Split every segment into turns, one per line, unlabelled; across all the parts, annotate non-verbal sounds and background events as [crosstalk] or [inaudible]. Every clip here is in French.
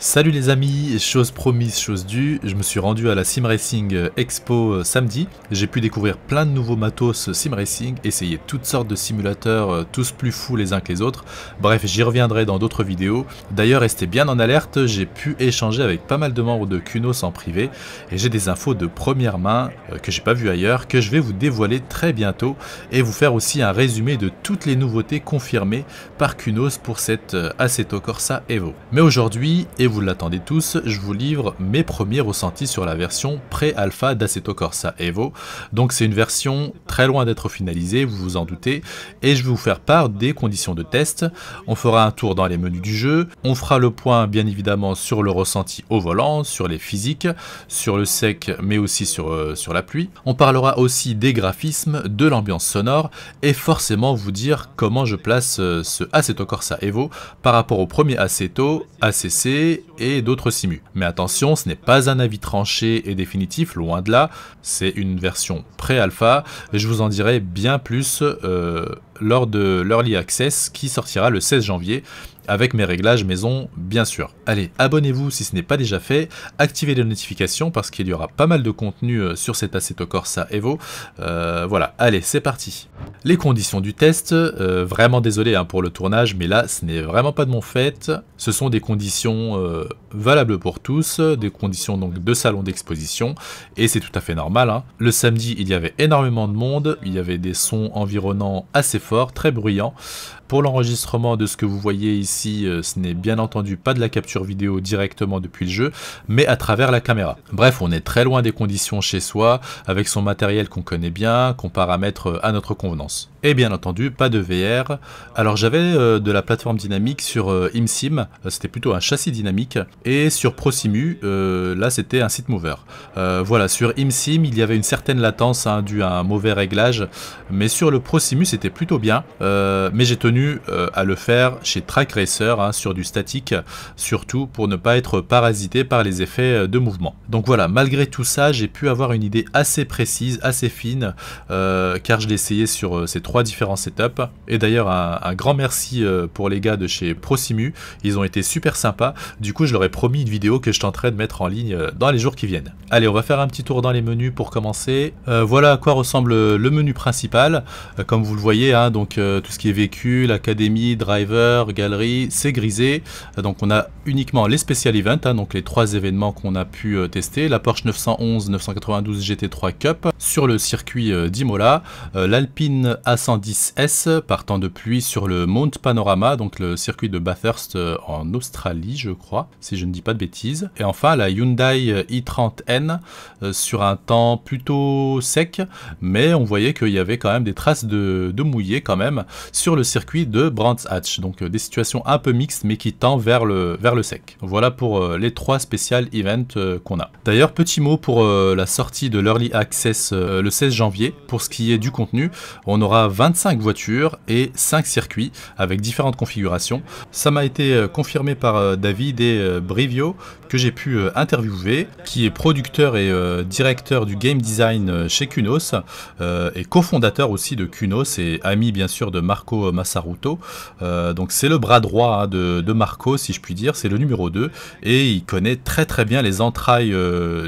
Salut les amis, chose promise, chose due, je me suis rendu à la Sim Racing Expo euh, samedi, j'ai pu découvrir plein de nouveaux matos Sim Racing, essayer toutes sortes de simulateurs, euh, tous plus fous les uns que les autres, bref j'y reviendrai dans d'autres vidéos, d'ailleurs restez bien en alerte, j'ai pu échanger avec pas mal de membres de Kunos en privé, et j'ai des infos de première main euh, que j'ai pas vu ailleurs, que je vais vous dévoiler très bientôt, et vous faire aussi un résumé de toutes les nouveautés confirmées par Kunos pour cette Assetto Corsa Evo. Mais aujourd'hui, vous l'attendez tous, je vous livre mes premiers ressentis sur la version pré-alpha d'aceto Corsa Evo. Donc c'est une version très loin d'être finalisée, vous vous en doutez, et je vais vous faire part des conditions de test. On fera un tour dans les menus du jeu, on fera le point bien évidemment sur le ressenti au volant, sur les physiques, sur le sec mais aussi sur, euh, sur la pluie. On parlera aussi des graphismes, de l'ambiance sonore et forcément vous dire comment je place euh, ce aceto Corsa Evo par rapport au premier aceto ACC et d'autres simus. Mais attention, ce n'est pas un avis tranché et définitif, loin de là, c'est une version pré-alpha, Et je vous en dirai bien plus euh, lors de l'Early Access qui sortira le 16 janvier avec mes réglages maison bien sûr. Allez, abonnez-vous si ce n'est pas déjà fait, activez les notifications parce qu'il y aura pas mal de contenu euh, sur cet Assetto Corsa Evo. Euh, voilà, allez, c'est parti. Les conditions du test, euh, vraiment désolé hein, pour le tournage, mais là ce n'est vraiment pas de mon fait. Ce sont des conditions valables pour tous, des conditions donc de salon d'exposition, et c'est tout à fait normal. Hein. Le samedi, il y avait énormément de monde, il y avait des sons environnants assez forts, très bruyants. Pour l'enregistrement de ce que vous voyez ici, euh, ce n'est bien entendu pas de la capture vidéo directement depuis le jeu, mais à travers la caméra. Bref, on est très loin des conditions chez soi, avec son matériel qu'on connaît bien, qu'on paramètre euh, à notre convenance. Et bien entendu, pas de VR. Alors j'avais euh, de la plateforme dynamique sur euh, ImSim, euh, c'était plutôt un châssis dynamique, et sur Prosimu, là c'était un site mover. voilà, sur ImSim, il y avait une certaine latence dû hein, due à un mauvais réglage, mais sur le Prosimu c'était plutôt bien. mais j'ai tenu à le faire chez Track Racer, hein, sur du statique, surtout pour ne pas être parasité par les effets de mouvement. Donc voilà, malgré tout ça, j'ai pu avoir une idée assez précise, assez fine, car je l'ai essayé sur ces trois différents setups. Et d'ailleurs, un, grand merci euh, pour les gars de chez Prosimu. Ils ont été super sympas. Du coup, je leur ai promis une vidéo que je tenterai de mettre en ligne euh, dans les jours qui viennent. Allez, on va faire un petit tour dans les menus pour commencer. Euh, voilà à quoi ressemble le menu principal. comme vous le voyez, hein, donc tout ce qui est vécu, l'académie, driver, galerie, c'est grisé. donc on a uniquement les special events, hein, donc les trois événements qu'on a pu tester. La Porsche 911 992 GT3 Cup sur le circuit d'Imola, l'Alpine A 110 s partant de Pluie sur le Mount Panorama, donc le circuit de Bathurst euh, en Australie, je crois, si je ne dis pas de bêtises. Et enfin la Hyundai i30N euh, sur un temps plutôt sec, mais on voyait qu'il y avait quand même des traces de, mouillé quand même sur le circuit de Brands Hatch. Donc euh, des situations un peu mixtes, mais qui tend vers le, vers le sec. Voilà pour les trois spécial events qu'on a. D'ailleurs, petit mot pour la sortie de l'Early Access le 16 janvier. Pour ce qui est du contenu, on aura 25 voitures et 5 circuits avec différentes configurations. Ça m'a été euh, confirmé par euh, David et euh, Brivio que j'ai pu interviewer, qui est producteur et directeur du game design chez Kunos et cofondateur aussi de Kunos et ami bien sûr de Marco Massaruto. donc c'est le bras droit hein, de, de Marco si je puis dire, c'est le numéro 2 et il connaît très très bien les entrailles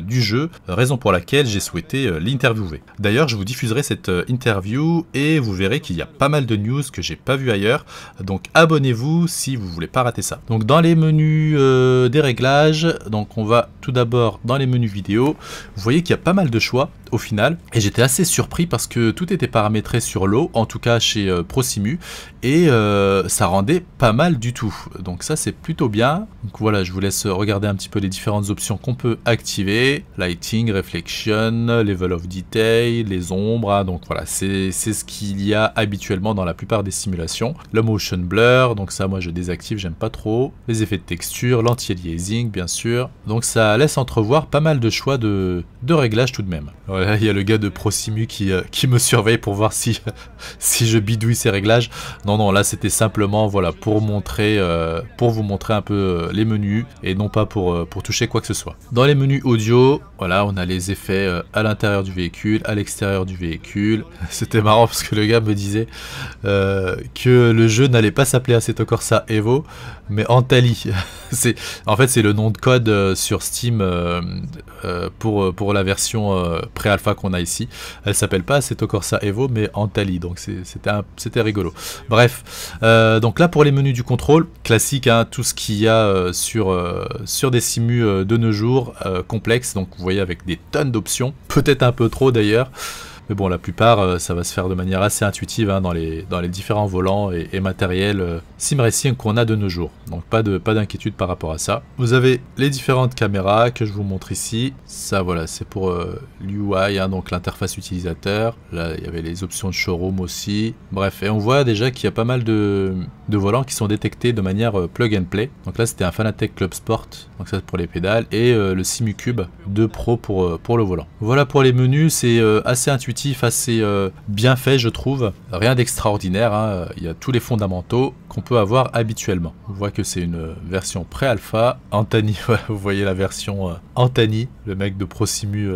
du jeu, raison pour laquelle j'ai souhaité l'interviewer. D'ailleurs je vous diffuserai cette interview et vous vous verrez qu'il y a pas mal de news que j'ai pas vu ailleurs. Donc abonnez-vous si vous voulez pas rater ça. Donc dans les menus euh, des réglages, donc on va tout d'abord dans les menus vidéo. Vous voyez qu'il y a pas mal de choix au final. Et j'étais assez surpris parce que tout était paramétré sur l'eau, en tout cas chez euh, Prosimu, et euh, ça rendait pas mal du tout. Donc ça c'est plutôt bien. Donc voilà, je vous laisse regarder un petit peu les différentes options qu'on peut activer. Lighting, Reflection, Level of Detail, les ombres. Hein. Donc voilà, c'est ce qu'il y a habituellement dans la plupart des simulations. Le Motion Blur, donc ça moi je désactive, j'aime pas trop. Les effets de texture, l'anti-aliasing bien sûr. Donc ça laisse entrevoir pas mal de choix de, de réglages tout de même. Euh, il y a le gars de Prosimu qui, euh, qui me surveille pour voir si, si je bidouille ses réglages. Non, non, là, c'était simplement voilà, pour, montrer, euh, pour vous montrer un peu les menus et non pas pour, pour toucher quoi que ce soit. Dans les menus audio, voilà, on a les effets à l'intérieur du véhicule, à l'extérieur du véhicule. [laughs] C'était marrant parce que le gars me disait que le jeu n'allait pas s'appeler Assetto Corsa Evo, mais Antali. [laughs] c'est, en fait, c'est le nom de code euh, sur Steam euh, euh, pour, pour la version pré-alpha qu'on a ici. Elle s'appelle pas Assetto Corsa Evo, mais Antali. Donc c'était rigolo. Bref, donc là pour les menus du contrôle, classique, hein, tout ce qu'il y a sur, sur des simus de nos jours, complexe, Donc vous voyez avec des tonnes d'options, [laughs] peut-être un peu trop d'ailleurs. Mais bon, la plupart, euh, ça va se faire de manière assez intuitive hein, dans, les, différents volants et, matériels euh, sim qu'on a de nos jours. Donc pas d'inquiétude par rapport à ça. Vous avez les différentes caméras que je vous montre ici. Ça, voilà, c'est pour euh, l'UI, hein, donc l'interface utilisateur. Là, il y avait les options de showroom aussi. Bref, et on voit déjà qu'il y a pas mal de, volants qui sont détectés de manière plug and play. Donc là, c'était un Fanatec Club Sport, donc ça c'est pour les pédales, et le Simucube 2 Pro pour, pour le volant. Voilà pour les menus, c'est assez intuitif assez euh, bien fait, je trouve. Rien d'extraordinaire, hein. il y a tous les fondamentaux qu'on peut avoir habituellement. On voit que c'est une euh, version pré-alpha. Antani [laughs] vous voyez la version euh, Antani le mec de Prosimu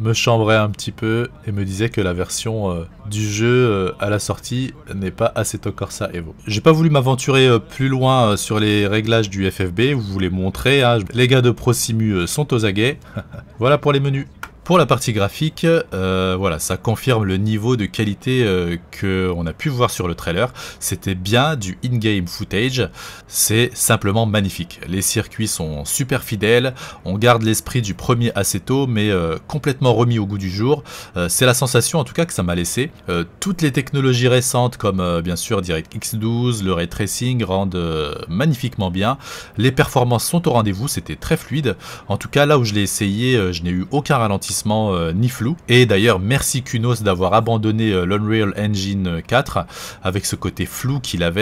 me chambrait un petit peu et me disait que la version du jeu à la sortie n'est pas assez Assetto Corsa Evo. J'ai pas voulu m'aventurer plus loin sur les réglages du FFB, vous voulez montrer hein. Les gars de Prosimu sont aux aguets. [laughs] voilà pour les menus. Pour la partie graphique, euh, voilà, ça confirme le niveau de qualité euh, que on a pu voir sur le trailer. C'était bien du in-game footage. C'est simplement magnifique. Les circuits sont super fidèles. On garde l'esprit du premier tôt mais euh, complètement remis au goût du jour. C'est la sensation, en tout cas, que ça m'a laissé. toutes les technologies récentes, comme bien sûr DirectX 12, le ray tracing, rendent magnifiquement bien. Les performances sont au rendez-vous. C'était très fluide. En tout cas, là où je l'ai essayé, je n'ai eu aucun ralentissement euh, ni flou. Et d'ailleurs, merci Kunos d'avoir abandonné euh, l'Unreal Engine 4 euh, avec ce côté flou qu'il avait,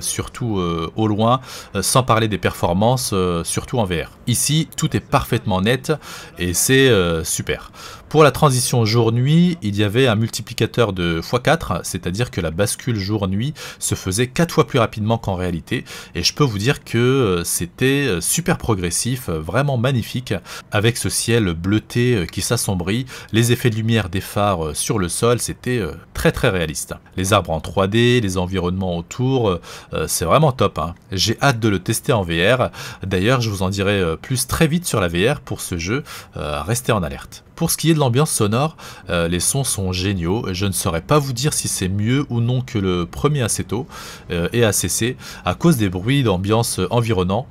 surtout au loin, sans parler des performances, surtout en VR. Ici, tout est parfaitement net et c'est super. Pour la transition jour-nuit, il y avait un multiplicateur de x4, c'est-à--dire que la bascule jour-nuit se faisait 4 fois plus rapidement qu'en réalité, et je peux vous dire que euh, c'était euh, super progressif, euh, vraiment magnifique, avec ce ciel bleuté qui s'assombrit, les effets de lumière des phares sur le sol, c'était très très réaliste. Les arbres en 3D, les environnements autour, c'est vraiment top. Hein. J'ai hâte de le tester en VR, d'ailleurs je vous en dirai plus très vite sur la VR pour ce jeu, restez en alerte. Pour ce qui est de l'ambiance sonore, euh, les sons sont géniaux. Je ne saurais pas vous dire si c'est mieux ou non que le premier Assetto euh, et ACC à cause des bruits d'ambiance environnants.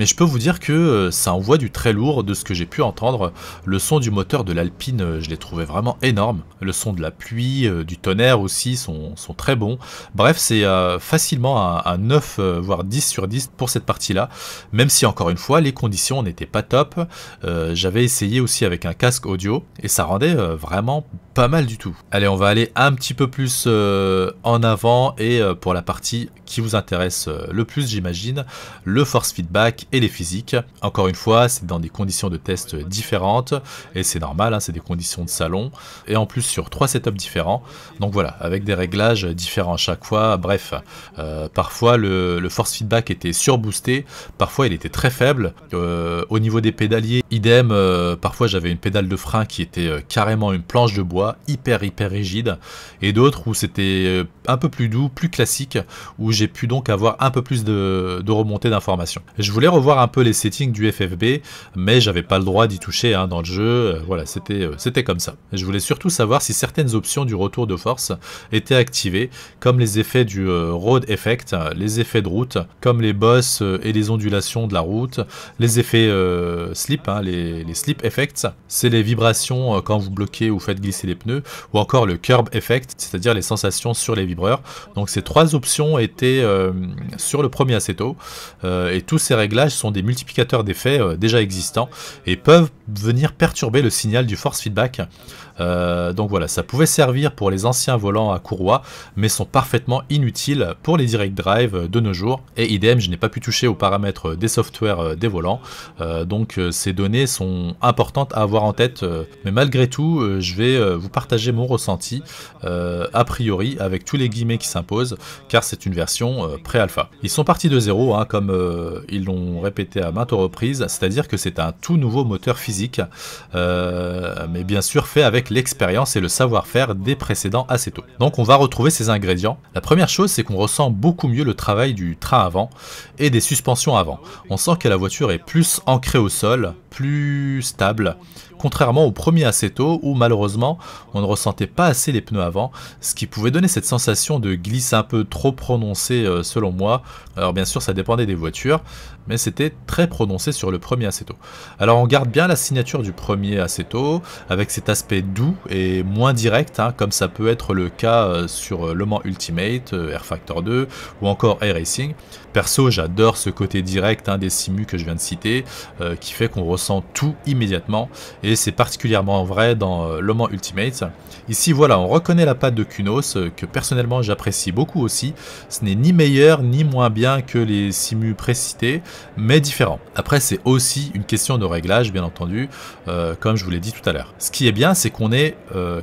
mais je peux vous dire que euh, ça envoie du très lourd de ce que j'ai pu entendre. Le son du moteur de l'Alpine, euh, je l'ai trouvé vraiment énorme. Le son de la pluie, euh, du tonnerre aussi sont, très bons. Bref, c'est facilement un, 9 voire 10 sur 10 pour cette partie-là, même si encore une fois les conditions n'étaient pas top. J'avais essayé aussi avec un casque audio et ça rendait vraiment pas mal du tout. Allez, on va aller un petit peu plus en avant et pour la partie qui vous intéresse le plus, j'imagine, le force feedback les physiques. Encore une fois, c'est dans des conditions de test différentes et c'est normal, hein, c'est des conditions de salon et en plus sur trois setups différents. Donc voilà, avec des réglages différents chaque fois. Bref, euh, parfois le, force feedback était surboosté, parfois il était très faible. Euh, au niveau des pédaliers, idem, euh, parfois j'avais une pédale de frein qui était carrément une planche de bois, hyper hyper rigide, et d'autres où c'était un peu plus doux, plus classique, où j'ai pu donc avoir un peu plus de, de remontée d'informations. Je voulais voir un peu les settings du FFB, mais j'avais pas le droit d'y toucher hein, dans le jeu. Euh, voilà, c'était euh, c'était comme ça. Et je voulais surtout savoir si certaines options du retour de force étaient activées, comme les effets du euh, road effect, les effets de route, comme les bosses et les ondulations de la route, les effets slip, hein, les, slip effects, c'est les vibrations quand vous bloquez ou faites glisser les pneus, ou encore le curb effect, c'est-à-dire les sensations sur les vibreurs. Donc ces trois options étaient sur le premier assez tôt, et tous ces réglages sont des multiplicateurs d'effets euh, déjà existants et peuvent venir perturber le signal du force feedback euh, donc voilà, ça pouvait servir pour les anciens volants à courroie, mais sont parfaitement inutiles pour les direct drive de nos jours. Et idem, je n'ai pas pu toucher aux paramètres des softwares euh, des volants, euh, donc ces données sont importantes à avoir en tête. mais malgré tout, je vais vous partager mon ressenti, a priori, avec tous les guillemets qui s'imposent, car c'est une version pré-alpha. Ils sont partis de zéro, hein, comme ils l'ont répété à maintes reprises, c'est-à-dire que c'est un tout nouveau moteur physique, mais bien sûr fait avec l'expérience et le savoir-faire des précédents assez tôt. Donc on va retrouver ces ingrédients. La première chose, c'est qu'on ressent beaucoup mieux le travail du train avant et des suspensions avant. On sent que la voiture est plus ancrée au sol, plus stable, contrairement au premier Assetto où malheureusement on ne ressentait pas assez les pneus avant, ce qui pouvait donner cette sensation de glisse un peu trop prononcée euh, selon moi. Alors bien sûr ça dépendait des voitures, mais c'était très prononcé sur le premier Assetto. Alors on garde bien la signature du premier Assetto avec cet aspect doux et moins direct, hein, comme ça peut être le cas euh, sur euh, Le Mans Ultimate, Air Factor 2 ou encore Air Racing. Perso j'adore ce côté direct hein, des simus que je viens de citer, qui fait qu'on ressent ressent tout immédiatement, et c'est particulièrement vrai dans euh, Le Ultimate. Ici, voilà, on reconnaît la patte de Kunos, euh, que personnellement j'apprécie beaucoup aussi. Ce n'est ni meilleur ni moins bien que les simus précités, mais différent. Après, c'est aussi une question de réglage, bien entendu, euh, comme je vous l'ai dit tout à l'heure. Ce qui est bien, c'est qu'on est,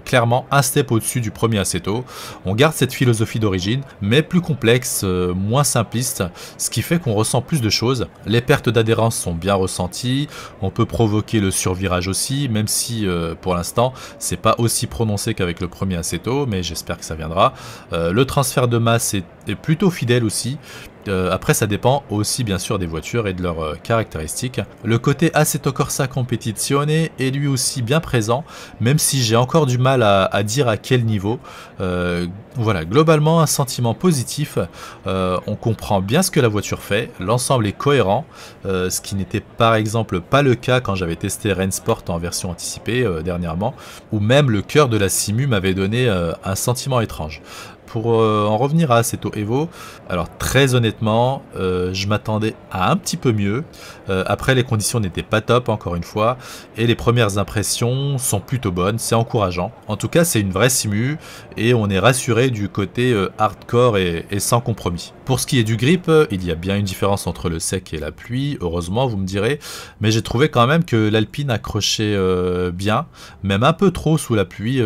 clairement un step au-dessus du premier assez tôt On garde cette philosophie d'origine, mais plus complexe, moins simpliste, ce qui fait qu'on ressent plus de choses. Les pertes d'adhérence sont bien ressenties, on peut provoquer le survirage aussi, même si euh, pour l'instant c'est pas aussi prononcé qu'avec le premier tôt, mais j'espère que ça viendra. Euh, le transfert de masse est plutôt fidèle aussi. Euh, après, ça dépend aussi bien sûr des voitures et de leurs euh, caractéristiques. Le côté Assetto Corsa Competizione est lui aussi bien présent, même si j'ai encore du mal à, dire à quel niveau. Euh, voilà, globalement, un sentiment positif. on comprend bien ce que la voiture fait, l'ensemble est cohérent, ce qui n'était par exemple pas le cas quand j'avais testé Rennes en version anticipée dernièrement, ou même le cœur de la Simu m'avait donné un sentiment étrange pour euh, en revenir à Assetto Evo, alors très honnêtement, euh, je m'attendais à un petit peu mieux. Euh, après, les conditions n'étaient pas top, encore une fois, et les premières impressions sont plutôt bonnes, c'est encourageant. En tout cas, c'est une vraie simu, et on est rassuré du côté hardcore et, sans compromis. Pour ce qui est du grip, il y a bien une différence entre le sec et la pluie, heureusement, vous me direz, mais j'ai trouvé quand même que l'Alpine accrochait bien, même un peu trop sous la pluie,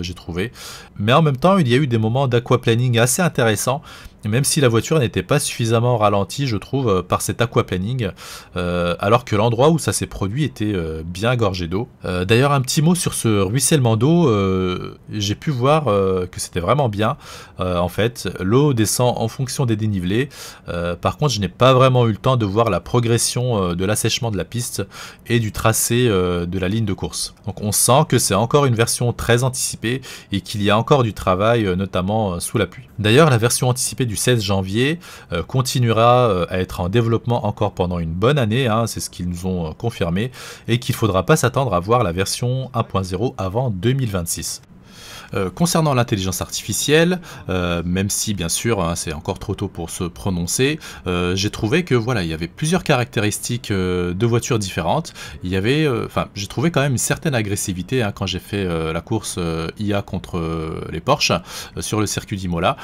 j'ai trouvé. Mais en même temps, il y a eu des moments d'aquarium planning assez intéressant même si la voiture n'était pas suffisamment ralentie, je trouve, euh, par cet aquaplaning, euh, alors que l'endroit où ça s'est produit était euh, bien gorgé d'eau. D'ailleurs, un petit mot sur ce ruissellement d'eau, j'ai pu voir que c'était vraiment bien. en fait, l'eau descend en fonction des dénivelés. par contre, je n'ai pas vraiment eu le temps de voir la progression de l'assèchement de la piste et du tracé de la ligne de course. Donc on sent que c'est encore une version très anticipée et qu'il y a encore du travail, notamment sous la pluie. D'ailleurs, la version anticipée du 16 janvier euh, continuera euh, à être en développement encore pendant une bonne année, hein, c'est ce qu'ils nous ont euh, confirmé, et qu'il ne faudra pas s'attendre à voir la version 1.0 avant 2026. Euh, concernant l'intelligence artificielle, euh, même si bien sûr hein, c'est encore trop tôt pour se prononcer, euh, j'ai trouvé que voilà, il y avait plusieurs caractéristiques de voitures différentes. Il y avait, enfin, j'ai trouvé quand même une certaine agressivité hein, quand j'ai fait la course IA contre les Porsche sur le circuit d'Imola.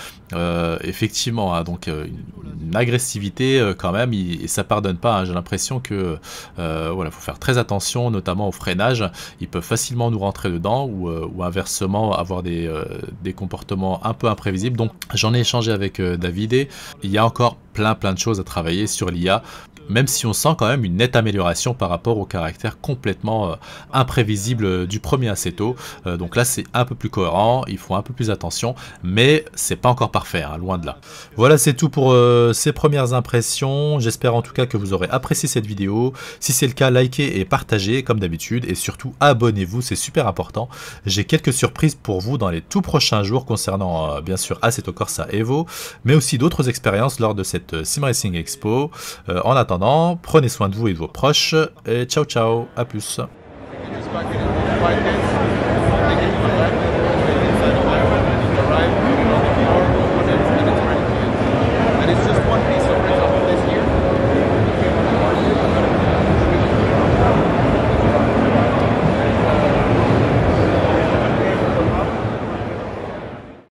effectivement, hein, donc une, agressivité quand même, et ça pardonne pas. j'ai l'impression que voilà, faut faire très attention, notamment au freinage. Ils peuvent facilement nous rentrer dedans ou inversement avoir des, euh, des comportements un peu imprévisibles. Donc j'en ai échangé avec euh, David et il y a encore plein plein de choses à travailler sur l'IA, même si on sent quand même une nette amélioration par rapport au caractère complètement euh, imprévisible euh, du premier Assetto. Euh, donc là, c'est un peu plus cohérent, il faut un peu plus attention, mais c'est pas encore parfait, hein, loin de là. Voilà, c'est tout pour ces premières impressions. J'espère en tout cas que vous aurez apprécié cette vidéo. Si c'est le cas, likez et partagez comme d'habitude, et surtout abonnez-vous, c'est super important. J'ai quelques surprises pour vous dans les tout prochains jours concernant bien sûr Assetto Corsa Evo, mais aussi d'autres expériences lors de cette simracing Sim Expo. Euh, en attendant, prenez soin de vous et de vos proches. Et ciao ciao, à plus.